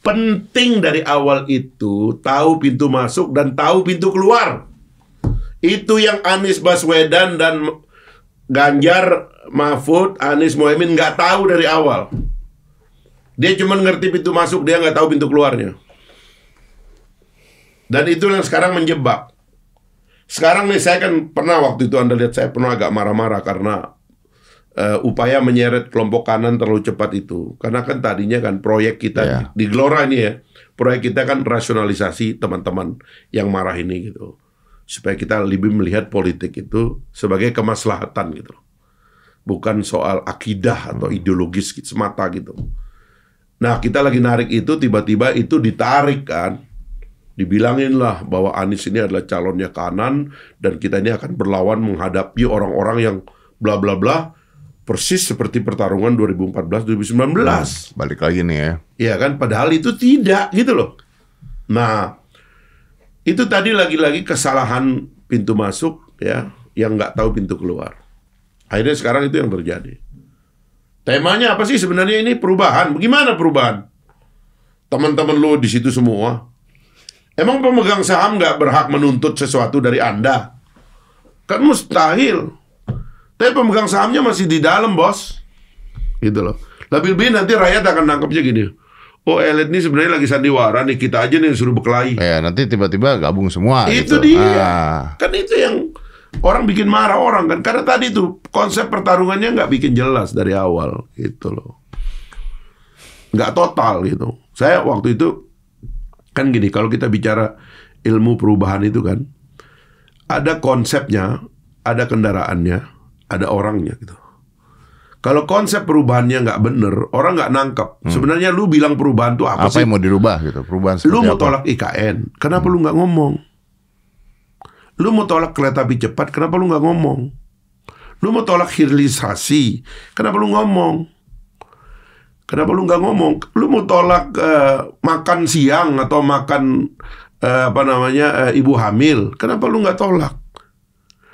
Penting dari awal itu tahu pintu masuk dan tahu pintu keluar. Itu yang Anies Baswedan dan Ganjar Mahfud, Anies Mohaimin nggak tahu dari awal. Dia cuma ngerti pintu masuk, dia nggak tahu pintu keluarnya. Dan itu yang sekarang menjebak. Sekarang nih saya kan pernah waktu itu Anda lihat saya pernah agak marah-marah karena uh, upaya menyeret kelompok kanan terlalu cepat itu. Karena kan tadinya kan proyek kita yeah. di Gelora ini ya, proyek kita kan rasionalisasi teman-teman yang marah ini gitu supaya kita lebih melihat politik itu sebagai kemaslahatan gitu loh. Bukan soal akidah atau hmm. ideologis semata gitu. Nah, kita lagi narik itu tiba-tiba itu ditarik kan. Dibilangin lah bahwa Anies ini adalah calonnya kanan dan kita ini akan berlawan menghadapi orang-orang yang bla bla bla persis seperti pertarungan 2014 2019. Nah, balik lagi nih ya. Iya kan padahal itu tidak gitu loh. Nah, itu tadi lagi-lagi kesalahan pintu masuk ya, yang nggak tahu pintu keluar. Akhirnya sekarang itu yang terjadi. Temanya apa sih sebenarnya ini perubahan? Bagaimana perubahan? Teman-teman lo di situ semua. Emang pemegang saham nggak berhak menuntut sesuatu dari Anda? Kan mustahil. Tapi pemegang sahamnya masih di dalam, bos. Gitu loh. Lebih-lebih nanti rakyat akan nangkepnya gini Oh elit ini sebenarnya lagi sandiwara nih kita aja nih yang suruh berkelahi. Ya nanti tiba-tiba gabung semua. Itu gitu. dia. Ah. Kan itu yang orang bikin marah orang kan karena tadi tuh konsep pertarungannya nggak bikin jelas dari awal gitu loh. Nggak total gitu. Saya waktu itu kan gini kalau kita bicara ilmu perubahan itu kan ada konsepnya, ada kendaraannya, ada orangnya gitu. Kalau konsep perubahannya nggak bener, orang nggak nangkep. Hmm. Sebenarnya lu bilang perubahan tuh apa, apa sih? Apa yang mau dirubah gitu? Perubahan Lu mau apa? tolak IKN, kenapa hmm. lu nggak ngomong? Lu mau tolak kereta api cepat, kenapa lu nggak ngomong? Lu mau tolak hilirisasi, kenapa lu ngomong? Kenapa lu nggak ngomong? Lu mau tolak uh, makan siang atau makan uh, apa namanya uh, ibu hamil, kenapa lu nggak tolak?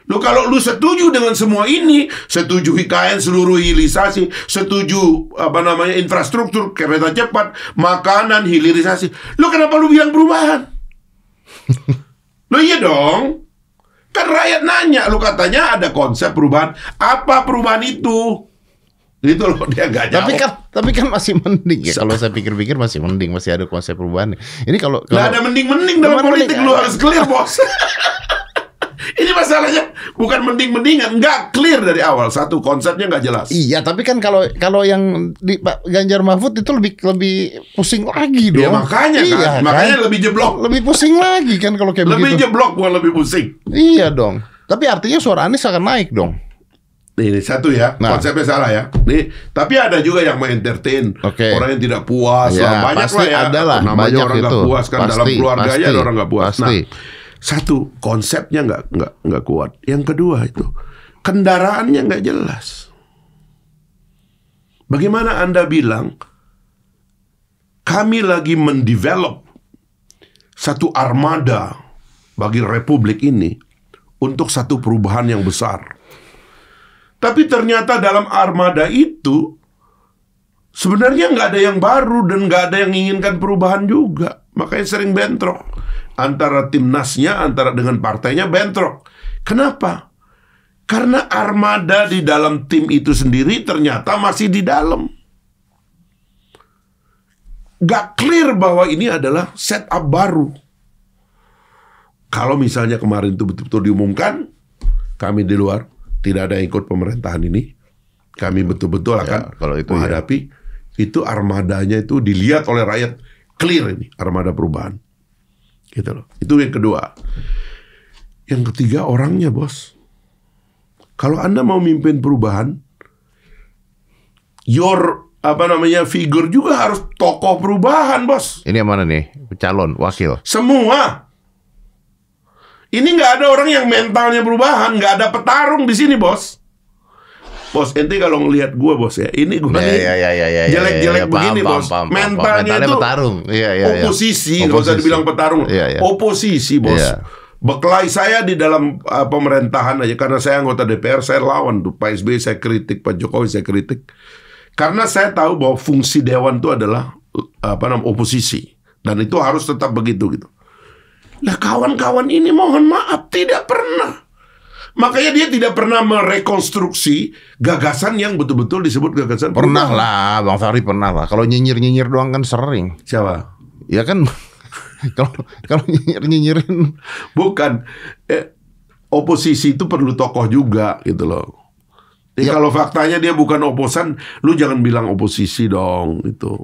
Loh kalau lu setuju dengan semua ini, setuju IKN seluruh hilirisasi, setuju apa namanya infrastruktur kereta cepat, makanan hilirisasi. Lu kenapa lu bilang perubahan? lo iya dong. Kan rakyat nanya, lu katanya ada konsep perubahan. Apa perubahan itu? Itu loh dia gak jawab. Tapi kan tapi kan masih mending ya. Kalau saya pikir-pikir masih mending, masih ada konsep perubahan. Ini kalau, kalau... Gak ada mending-mending dalam politik mending, lu harus clear, Bos. Ini masalahnya bukan mending-mendingan, nggak clear dari awal. Satu konsepnya nggak jelas. Iya, tapi kan kalau kalau yang di Pak Ganjar Mahfud itu lebih lebih pusing lagi iya, dong. Ya makanya kan. iya, kan, makanya lebih jeblok. Lebih pusing lagi kan kalau kayak lebih begitu. Lebih jeblok bukan lebih pusing. Iya dong. Tapi artinya suara Anies akan naik dong. Ini satu ya, nah. konsepnya salah ya. Nih, tapi ada juga yang mengentertain okay. orang yang tidak puas ya, lah. Banyak pasti lah ya. Ada lah, banyak orang itu. gak puas kan pasti, dalam keluarganya pasti, ada orang nggak puas. Nah, pasti. Nah, satu, konsepnya nggak nggak nggak kuat. Yang kedua itu kendaraannya nggak jelas. Bagaimana Anda bilang kami lagi mendevelop satu armada bagi republik ini untuk satu perubahan yang besar. Tapi ternyata dalam armada itu sebenarnya nggak ada yang baru dan nggak ada yang inginkan perubahan juga. Makanya sering bentrok antara timnasnya antara dengan partainya bentrok. Kenapa? Karena armada di dalam tim itu sendiri ternyata masih di dalam. Gak clear bahwa ini adalah setup baru. Kalau misalnya kemarin itu betul-betul diumumkan, kami di luar tidak ada yang ikut pemerintahan ini. Kami betul-betul ya, akan ya, kalau itu ya. menghadapi ya. itu armadanya itu dilihat oleh rakyat clear ini armada perubahan gitu loh. Itu yang kedua. Yang ketiga orangnya, Bos. Kalau Anda mau mimpin perubahan, your apa namanya figur juga harus tokoh perubahan, Bos. Ini yang mana nih? Calon, wakil. Semua. Ini nggak ada orang yang mentalnya perubahan, nggak ada petarung di sini, Bos. Bos, ente kalau ngelihat gue bos ya, ini gue yeah, nih yeah, yeah, yeah, yeah, ya, jelek-jelek yeah, yeah, ya. begini paham, bos. Paham, paham, Mentalnya, itu petarung. Yeah, yeah, iya. oposisi, yeah. oposisi. usah dibilang petarung. Yeah, yeah. Oposisi bos. Yeah. Beklai saya di dalam uh, pemerintahan aja karena saya anggota DPR, saya lawan tuh Pak SBY, saya kritik Pak Jokowi, saya kritik. Karena saya tahu bahwa fungsi dewan itu adalah uh, apa namanya oposisi dan itu harus tetap begitu gitu. Lah kawan-kawan ini mohon maaf tidak pernah Makanya dia tidak pernah merekonstruksi gagasan yang betul-betul disebut gagasan Pernah lah, Bang Fahri pernah lah. Kalau nyinyir-nyinyir doang kan sering. Siapa? Ya kan kalau kalau nyinyir-nyinyirin bukan eh, oposisi itu perlu tokoh juga gitu loh. Ya. Kalau faktanya dia bukan oposan, lu jangan bilang oposisi dong itu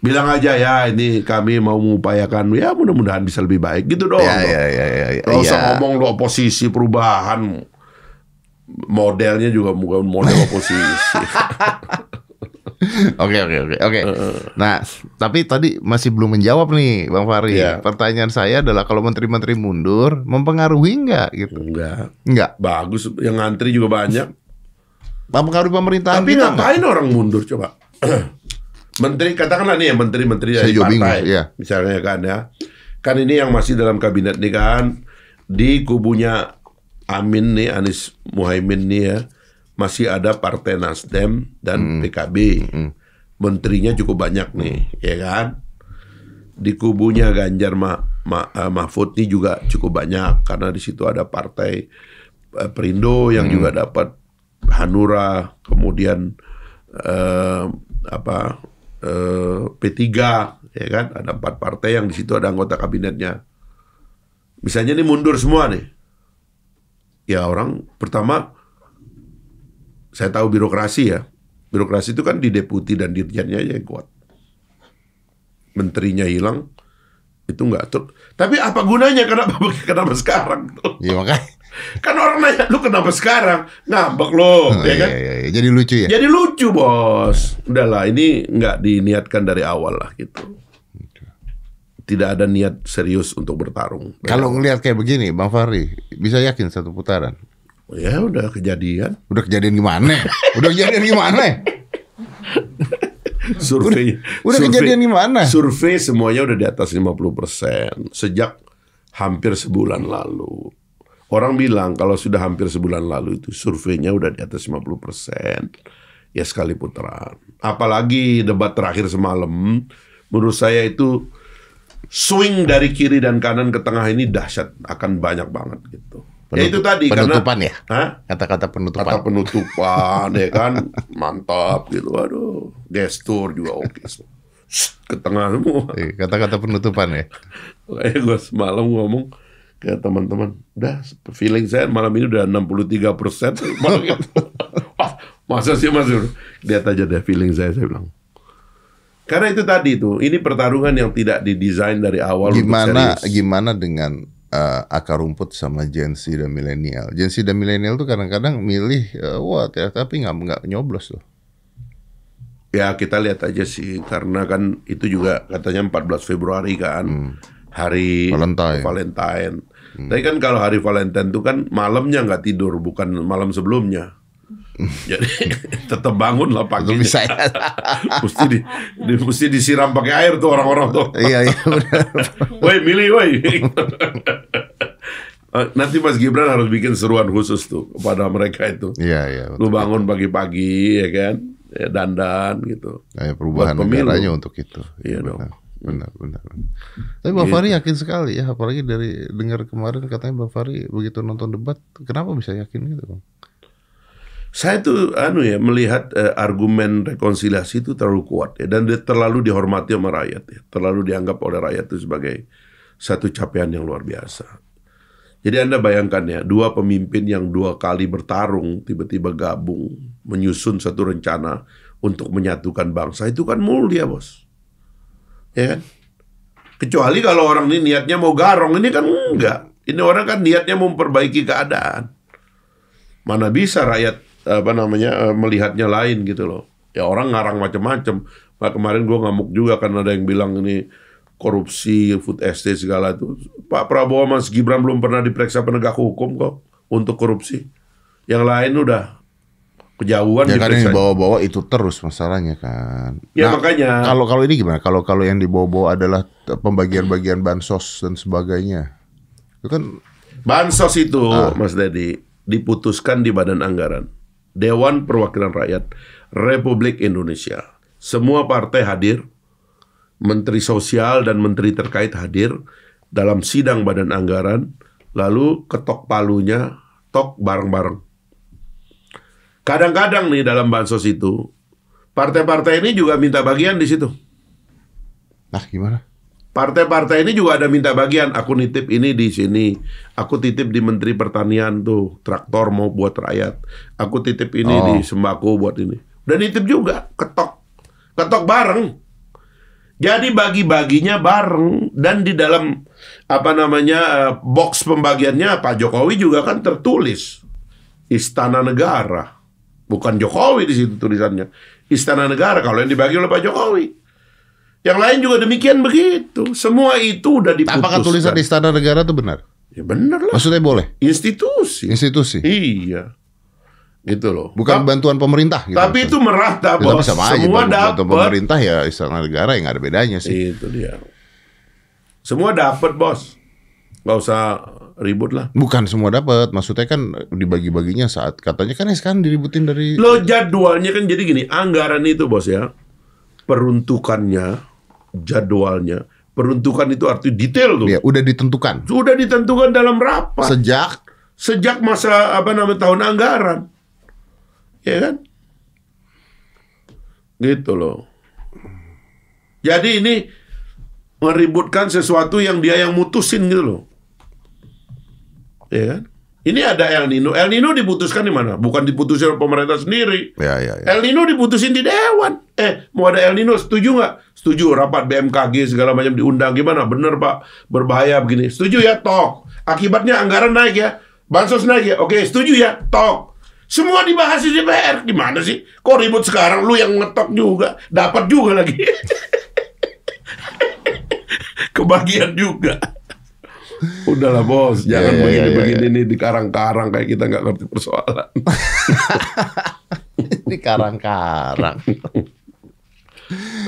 bilang aja ya ini kami mau mengupayakan ya mudah-mudahan bisa lebih baik gitu dong. Ya, dong. ya, ya, ya, ya. Gak usah ya. ngomong lo oposisi perubahan modelnya juga bukan model oposisi. Oke oke oke oke. Nah tapi tadi masih belum menjawab nih Bang Fari. Ya. Pertanyaan saya adalah kalau menteri-menteri mundur mempengaruhi nggak gitu? Enggak. Enggak. Bagus yang ngantri juga banyak. Mempengaruhi pemerintahan. Tapi ngapain orang mundur coba? menteri katakanlah nih ya menteri-menteri dari Saya partai, bingung, ya. misalnya kan ya, kan ini yang masih dalam kabinet nih kan di kubunya Amin nih Anies Muhaimin nih ya masih ada partai Nasdem dan PKB, menterinya cukup banyak nih, ya kan? Di kubunya Ganjar Ma, Ma, uh, Mahfud nih juga cukup banyak karena di situ ada partai eh, Perindo yang juga dapat Hanura, kemudian uh, apa Eh, P3 ya kan ada empat partai yang di situ ada anggota kabinetnya misalnya ini mundur semua nih ya orang pertama saya tahu birokrasi ya birokrasi itu kan di deputi dan dirjennya aja yang kuat menterinya hilang itu nggak tuh. tapi apa gunanya kenapa kenapa sekarang tuh ya makanya Kan orang nanya, lu kenapa sekarang? Ngambek lo, oh, ya iya, kan? Iya, iya, Jadi lucu ya? Jadi lucu, bos. Udahlah, ini nggak diniatkan dari awal lah gitu. Tidak ada niat serius untuk bertarung. Kalau ngelihat kayak begini, Bang Fahri, bisa yakin satu putaran? Ya udah kejadian. Udah kejadian gimana? udah kejadian gimana? survei. Udah, udah survei, kejadian gimana? Survei semuanya udah di atas 50 persen sejak hampir sebulan lalu. Orang bilang kalau sudah hampir sebulan lalu itu surveinya udah di atas 50 persen. Ya sekali putaran. Apalagi debat terakhir semalam, menurut saya itu swing dari kiri dan kanan ke tengah ini dahsyat akan banyak banget gitu. Ya Penutup, ya itu tadi penutupan karena, ya. Kata-kata penutupan. Kata penutupan ya kan mantap gitu. Aduh, gestur juga oke. Okay. Ke tengah semua. Iya, kata-kata penutupan ya. Kayak gue semalam ngomong ke teman-teman, udah feeling saya malam ini udah 63 persen. Masa sih Mas Lihat aja deh feeling saya, saya bilang. Karena itu tadi tuh, ini pertarungan yang tidak didesain dari awal. Gimana, gimana dengan uh, akar rumput sama Gen Z dan milenial? Gen Z dan milenial tuh kadang-kadang milih, uh, wah ya, tapi nggak nggak nyoblos tuh. Ya kita lihat aja sih, karena kan itu juga katanya 14 Februari kan. Hmm hari Valentine. Valentine. Hmm. Tapi kan kalau hari Valentine itu kan malamnya nggak tidur, bukan malam sebelumnya. Jadi tetap bangun lah pagi. Bisa ya. mesti di, di, mesti disiram pakai air tuh orang-orang tuh. iya iya woi milih woi. Eh, nanti Mas Gibran harus bikin seruan khusus tuh kepada mereka itu. Iya iya. Lu bangun pagi-pagi ya kan, ya, dandan gitu. Kayak perubahan negaranya untuk itu. Iya, iya dong benar benar. Tapi Bang gitu. yakin sekali ya, apalagi dari dengar kemarin katanya Bang Fari begitu nonton debat, kenapa bisa yakin gitu Bang? Saya tuh anu ya melihat uh, argumen rekonsiliasi itu terlalu kuat ya dan terlalu dihormati oleh rakyat ya, terlalu dianggap oleh rakyat itu sebagai satu capaian yang luar biasa. Jadi Anda bayangkan ya, dua pemimpin yang dua kali bertarung tiba-tiba gabung menyusun satu rencana untuk menyatukan bangsa itu kan mulia, Bos ya kan? Kecuali kalau orang ini niatnya mau garong, ini kan enggak. Ini orang kan niatnya mau memperbaiki keadaan. Mana bisa rakyat apa namanya e, melihatnya lain gitu loh. Ya orang ngarang macam-macam. Nah, kemarin gue ngamuk juga karena ada yang bilang ini korupsi, food estate segala itu. Pak Prabowo Mas Gibran belum pernah diperiksa penegak hukum kok untuk korupsi. Yang lain udah kejauhan ya gitu, kan dibawa-bawa itu terus masalahnya kan ya nah, makanya kalau kalau ini gimana kalau kalau yang dibawa-bawa adalah pembagian-bagian bansos dan sebagainya itu kan bansos itu ah. mas Dedi diputuskan di badan anggaran Dewan Perwakilan Rakyat Republik Indonesia semua partai hadir Menteri Sosial dan Menteri terkait hadir dalam sidang badan anggaran lalu ketok palunya tok bareng-bareng Kadang-kadang nih dalam bansos itu partai-partai ini juga minta bagian di situ. Nah, gimana? Partai-partai ini juga ada minta bagian. Aku nitip ini di sini. Aku titip di Menteri Pertanian tuh traktor mau buat rakyat. Aku titip ini oh. di sembako buat ini. Dan nitip juga ketok, ketok bareng. Jadi bagi-baginya bareng dan di dalam apa namanya eh, box pembagiannya Pak Jokowi juga kan tertulis Istana Negara. Bukan Jokowi di situ tulisannya. Istana negara kalau yang dibagi oleh Pak Jokowi. Yang lain juga demikian begitu. Semua itu udah diputuskan. Apakah tulisan istana negara itu benar? Ya benar lah. Maksudnya boleh? Institusi. Institusi. Iya. Gitu loh. Bukan Ta bantuan pemerintah gitu. Tapi itu merata ya, bahwa sama semua dapat. pemerintah ya istana negara yang ada bedanya sih. Itu dia. Semua dapat, Bos nggak usah ribut lah. Bukan semua dapat, maksudnya kan dibagi-baginya saat katanya kan sekarang diributin dari. Lo jadwalnya kan jadi gini, anggaran itu bos ya, peruntukannya, jadwalnya, peruntukan itu arti detail tuh. Ya, udah ditentukan. Sudah ditentukan dalam rapat. Sejak sejak masa apa namanya tahun anggaran, ya kan? Gitu loh. Jadi ini meributkan sesuatu yang dia yang mutusin gitu loh ya kan? Ini ada El Nino. El Nino diputuskan di mana? Bukan diputusin oleh pemerintah sendiri. Ya, ya, ya. El Nino diputusin di dewan. Eh, mau ada El Nino setuju nggak? Setuju. Rapat BMKG segala macam diundang gimana? Bener Pak, berbahaya begini. Setuju ya, tok. Akibatnya anggaran naik ya. Bansos naik ya. Oke, setuju ya, tok. Semua dibahas di DPR. Gimana sih? Kok ribut sekarang lu yang ngetok juga? Dapat juga lagi. Kebagian juga. Udahlah bos, iya, jangan iya, iya, begini-begini nih di karang-karang kayak kita nggak ngerti persoalan. di karang-karang.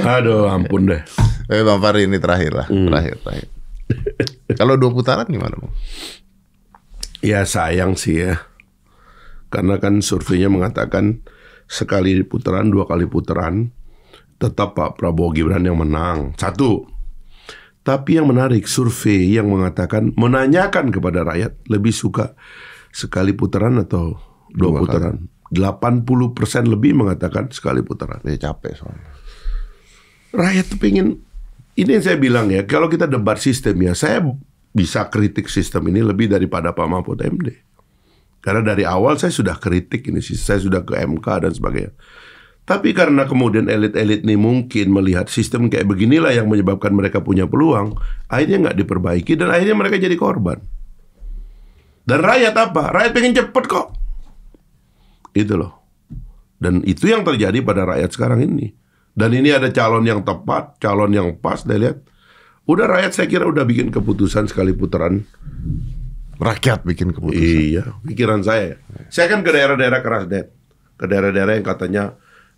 Aduh, ampun deh. Eh, Bang Fari ini terakhir lah, hmm. terakhir, terakhir. Kalau dua putaran gimana, Bang? Ya sayang sih ya. Karena kan surveinya mengatakan sekali putaran, dua kali putaran, tetap Pak Prabowo Gibran yang menang. Satu. Tapi yang menarik survei yang mengatakan menanyakan kepada rakyat lebih suka sekali putaran atau dua, dua putaran. Kali. 80% lebih mengatakan sekali putaran. Ya capek soalnya. Rakyat tuh pengen ini yang saya bilang ya, kalau kita debat sistem ya, saya bisa kritik sistem ini lebih daripada Pak Mahfud MD. Karena dari awal saya sudah kritik ini, saya sudah ke MK dan sebagainya. Tapi karena kemudian elit-elit ini mungkin melihat sistem kayak beginilah yang menyebabkan mereka punya peluang, akhirnya nggak diperbaiki dan akhirnya mereka jadi korban. Dan rakyat apa? Rakyat pengen cepet kok. Itu loh. Dan itu yang terjadi pada rakyat sekarang ini. Dan ini ada calon yang tepat, calon yang pas, dia lihat. Udah rakyat saya kira udah bikin keputusan sekali putaran. Rakyat bikin keputusan. Iya, pikiran saya. Saya kan ke daerah-daerah keras, Dad. Ke daerah-daerah yang katanya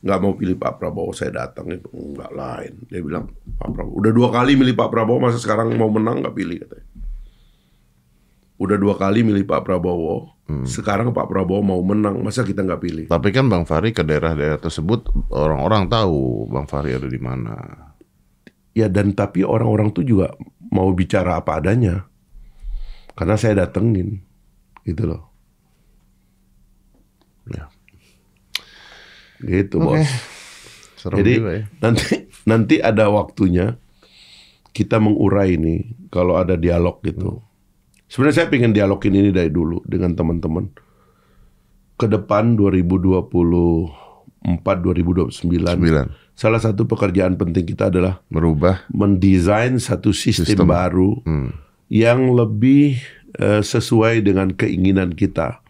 nggak mau pilih Pak Prabowo saya datang itu nggak lain dia bilang Pak Prabowo udah dua kali milih Pak Prabowo masa sekarang mau menang nggak pilih katanya udah dua kali milih Pak Prabowo hmm. sekarang Pak Prabowo mau menang masa kita nggak pilih tapi kan Bang Fahri ke daerah-daerah tersebut orang-orang tahu Bang Fahri ada di mana ya dan tapi orang-orang tuh juga mau bicara apa adanya karena saya datengin gitu loh ya Gitu okay. bos. Serem Jadi juga ya. nanti nanti ada waktunya kita mengurai ini kalau ada dialog gitu. Hmm. Sebenarnya saya pengen dialogin ini dari dulu dengan teman-teman. Ke depan 2024 2029. 9 salah satu pekerjaan penting kita adalah merubah mendesain satu sistem, sistem. baru hmm. yang lebih uh, sesuai dengan keinginan kita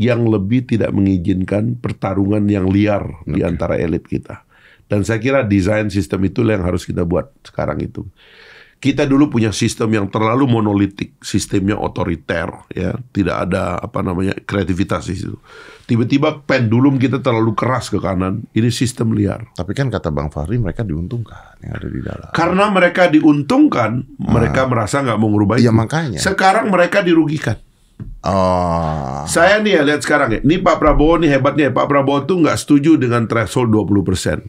yang lebih tidak mengizinkan pertarungan yang liar okay. di antara elit kita. Dan saya kira desain sistem itu yang harus kita buat sekarang itu. Kita dulu punya sistem yang terlalu monolitik, sistemnya otoriter, ya tidak ada apa namanya kreativitas di situ. Tiba-tiba pendulum kita terlalu keras ke kanan, ini sistem liar. Tapi kan kata Bang Fahri mereka diuntungkan yang ada di dalam. Karena mereka diuntungkan, nah, mereka merasa nggak mau merubah. Iya makanya. Sekarang mereka dirugikan. Oh. Saya nih ya lihat sekarang ya. Ini Pak Prabowo nih hebatnya ya. Pak Prabowo tuh nggak setuju dengan threshold 20%.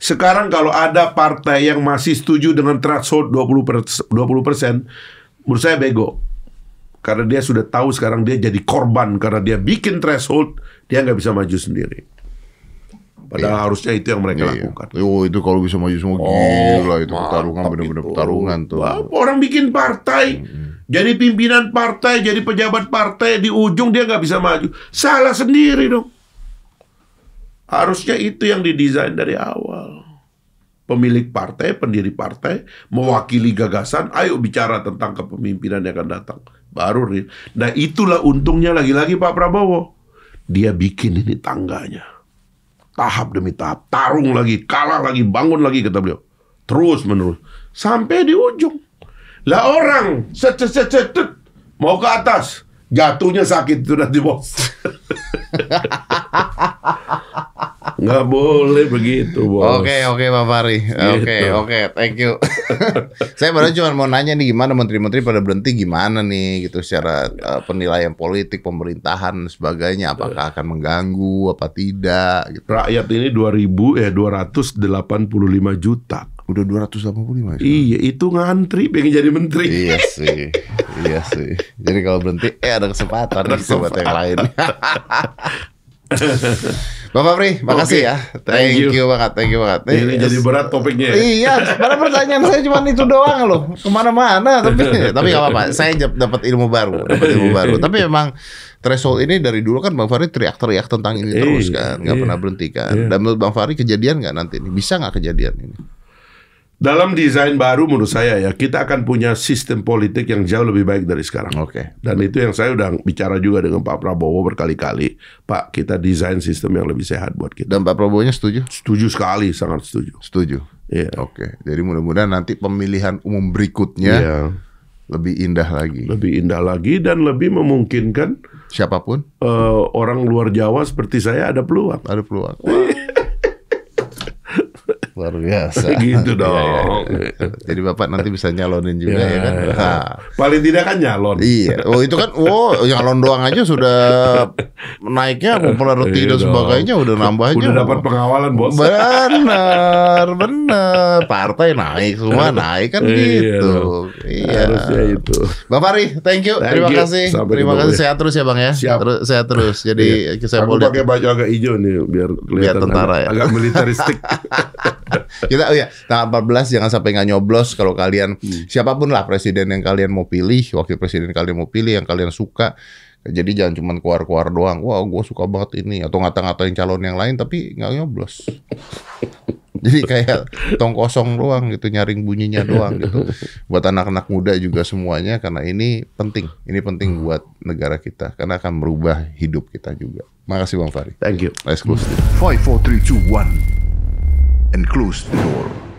Sekarang kalau ada partai yang masih setuju dengan threshold 20%, 20% menurut saya bego. Karena dia sudah tahu sekarang dia jadi korban karena dia bikin threshold, dia nggak bisa maju sendiri. Padahal iya. harusnya itu yang mereka iya. lakukan. Oh itu kalau bisa maju semua oh, gila itu pertarungan benar-benar gitu. pertarungan tuh. Orang bikin partai hmm jadi pimpinan partai, jadi pejabat partai, di ujung dia nggak bisa maju. Salah sendiri dong. Harusnya itu yang didesain dari awal. Pemilik partai, pendiri partai, mewakili gagasan, ayo bicara tentang kepemimpinan yang akan datang. Baru nih. Nah itulah untungnya lagi-lagi Pak Prabowo. Dia bikin ini tangganya. Tahap demi tahap. Tarung lagi, kalah lagi, bangun lagi kata beliau. Terus menerus. Sampai di ujung. Lah orang set set set, mau ke atas, jatuhnya sakit itu nanti bos. Nggak boleh begitu, bos. Oke, okay, oke, okay, Pak Fahri. Oke, gitu. oke, okay, okay, thank you. Saya baru cuma mau nanya nih gimana menteri-menteri pada berhenti gimana nih gitu secara uh, penilaian politik pemerintahan dan sebagainya apakah akan mengganggu apa tidak gitu. Rakyat ini 2000 eh 285 juta. Udah 285 juta. Iya, itu ngantri pengen jadi menteri. Iya sih. iya sih. Jadi kalau berhenti eh ada kesempatan ada kesempatan. buat yang lain. Bapak Pri, makasih okay. ya. Thank, thank you. you banget, thank you banget. Ini yes. jadi berat topiknya. Ya. Iya, pada pertanyaan saya cuma itu doang loh. Kemana-mana, tapi tapi nggak apa-apa. Saya dapat ilmu baru, iya, dapat ilmu iya. baru. Tapi memang threshold ini dari dulu kan Bang Fahri teriak-teriak tentang ini terus iya, kan, nggak pernah berhenti kan. Dan menurut Bang Fahri kejadian nggak nanti ini? Bisa nggak kejadian ini? Dalam desain baru menurut saya ya kita akan punya sistem politik yang jauh lebih baik dari sekarang. Oke. Okay. Dan itu yang saya udah bicara juga dengan Pak Prabowo berkali-kali. Pak kita desain sistem yang lebih sehat buat kita. Dan Pak Prabowo nya setuju? Setuju sekali, sangat setuju. Setuju. Iya. Yeah. Oke. Okay. Jadi mudah-mudahan nanti pemilihan umum berikutnya yeah. lebih indah lagi. Lebih indah lagi dan lebih memungkinkan siapapun uh, orang luar Jawa seperti saya ada peluang. Ada peluang. Wow. Luar biasa. gitu iya, iya, dong. Ya, ya, Jadi Bapak nanti bisa nyalonin juga ya, ya kan. Ya. Nah. Paling tidak kan nyalon. Iya. Oh itu kan oh nyalon doang aja sudah naiknya popularity iya dan sebagainya udah nambah aja. Udah dapat pengawalan bos. Benar, benar. Partai naik semua naik kan gitu. Iya. Harusnya itu. Bapak Ri, thank you. Thank Terima you. kasih. Sampai Terima ya. kasih sehat terus ya Bang ya. Siap. Terus, sehat terus. Jadi iya. saya mau pakai baju agak hijau nih biar kelihatan biar tentara agak, ya. agak ha. Kita oh ya tanggal 14 jangan sampai nggak nyoblos kalau kalian hmm. siapapun lah presiden yang kalian mau pilih, wakil presiden kalian mau pilih yang kalian suka. Jadi jangan cuma keluar-keluar doang. Wah, gue suka banget ini atau ngata-ngatain calon yang lain tapi nggak nyoblos. Jadi kayak tong kosong doang gitu, nyaring bunyinya doang gitu. Buat anak-anak muda juga semuanya karena ini penting. Ini penting hmm. buat negara kita karena akan merubah hidup kita juga. Makasih Bang Fari. Thank you. Exclusive. five four three two one and closed the door.